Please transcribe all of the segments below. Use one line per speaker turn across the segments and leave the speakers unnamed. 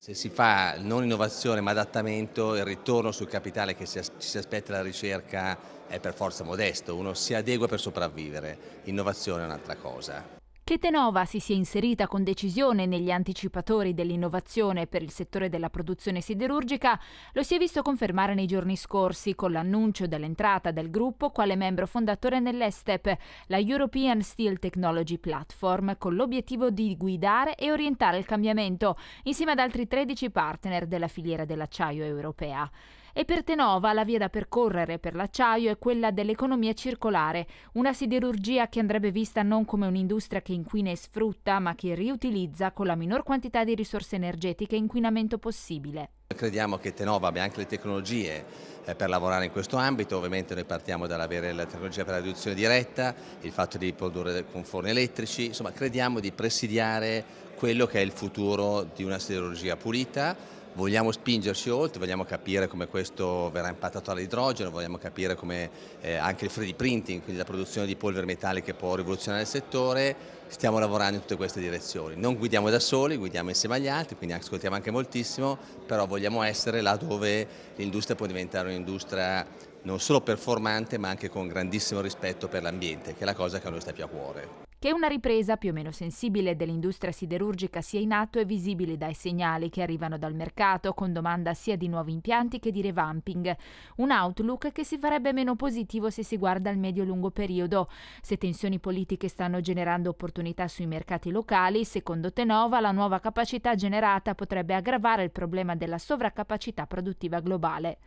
Se si fa non innovazione ma adattamento, il ritorno sul capitale che ci si aspetta dalla ricerca è per forza modesto, uno si adegua per sopravvivere, innovazione è un'altra cosa
che Tenova si sia inserita con decisione negli anticipatori dell'innovazione per il settore della produzione siderurgica lo si è visto confermare nei giorni scorsi con l'annuncio dell'entrata del gruppo quale membro fondatore nell'ESTEP, la European Steel Technology Platform, con l'obiettivo di guidare e orientare il cambiamento insieme ad altri 13 partner della filiera dell'acciaio europea. E per Tenova la via da percorrere per l'acciaio è quella dell'economia circolare, una siderurgia che andrebbe vista non come un'industria che inquina e sfrutta, ma che riutilizza con la minor quantità di risorse energetiche e inquinamento possibile.
Crediamo che Tenova abbia anche le tecnologie eh, per lavorare in questo ambito, ovviamente noi partiamo dall'avere la tecnologia per la riduzione diretta, il fatto di produrre con forni elettrici, insomma crediamo di presidiare quello che è il futuro di una siderurgia pulita, vogliamo spingerci oltre, vogliamo capire come questo verrà impattato all'idrogeno, vogliamo capire come eh, anche il 3D printing, quindi la produzione di polvere metalliche può rivoluzionare il settore, stiamo lavorando in tutte queste direzioni. Non guidiamo da soli, guidiamo insieme agli altri, quindi ascoltiamo anche moltissimo, però vogliamo essere là dove l'industria può diventare un'industria non solo performante ma anche con grandissimo rispetto per l'ambiente, che è la cosa che a noi sta più a cuore.
Che una ripresa più o meno sensibile dell'industria siderurgica sia in atto è visibile dai segnali che arrivano dal mercato, con domanda sia di nuovi impianti che di revamping. Un outlook che si farebbe meno positivo se si guarda al medio-lungo periodo. Se tensioni politiche stanno generando opportunità sui mercati locali, secondo Tenova la nuova capacità generata potrebbe aggravare il problema della sovraccapacità produttiva globale.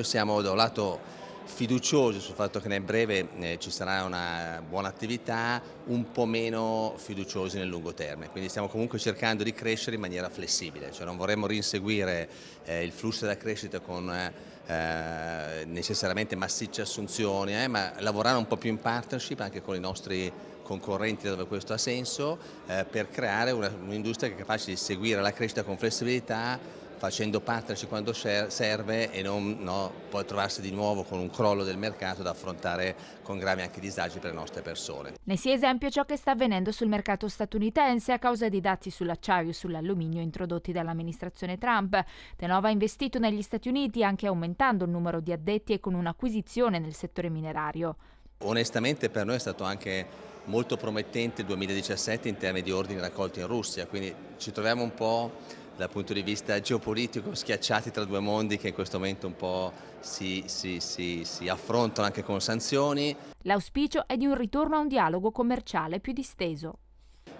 Siamo da un lato fiduciosi sul fatto che nel breve eh, ci sarà una buona attività, un po' meno fiduciosi nel lungo termine, quindi stiamo comunque cercando di crescere in maniera flessibile, cioè non vorremmo rinseguire eh, il flusso della crescita con eh, necessariamente massicce assunzioni, eh, ma lavorare un po' più in partnership anche con i nostri concorrenti dove questo ha senso eh, per creare un'industria che è capace di seguire la crescita con flessibilità facendo partnership quando serve e non no, poi trovarsi di nuovo con un crollo del mercato da affrontare con gravi anche disagi per le nostre persone.
Ne si esempio ciò che sta avvenendo sul mercato statunitense a causa di dazi sull'acciaio e sull'alluminio introdotti dall'amministrazione Trump. Tenova ha investito negli Stati Uniti anche aumentando il numero di addetti e con un'acquisizione nel settore minerario.
Onestamente per noi è stato anche molto promettente il 2017 in termini di ordini raccolti in Russia, quindi ci troviamo un po' dal punto di vista geopolitico schiacciati tra due mondi che in questo momento un po' si, si, si, si affrontano anche con sanzioni. L'auspicio
è di un ritorno a un dialogo commerciale più disteso.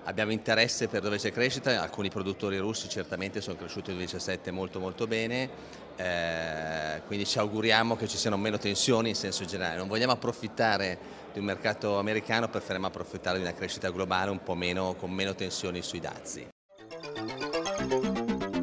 Abbiamo interesse per dove c'è crescita, alcuni produttori russi certamente sono cresciuti nel 2017 molto molto bene, eh, quindi ci auguriamo che ci siano meno tensioni in senso generale, non vogliamo approfittare di un mercato americano, preferiamo approfittare di una crescita globale un po' meno, con meno tensioni sui dazi. Thank you.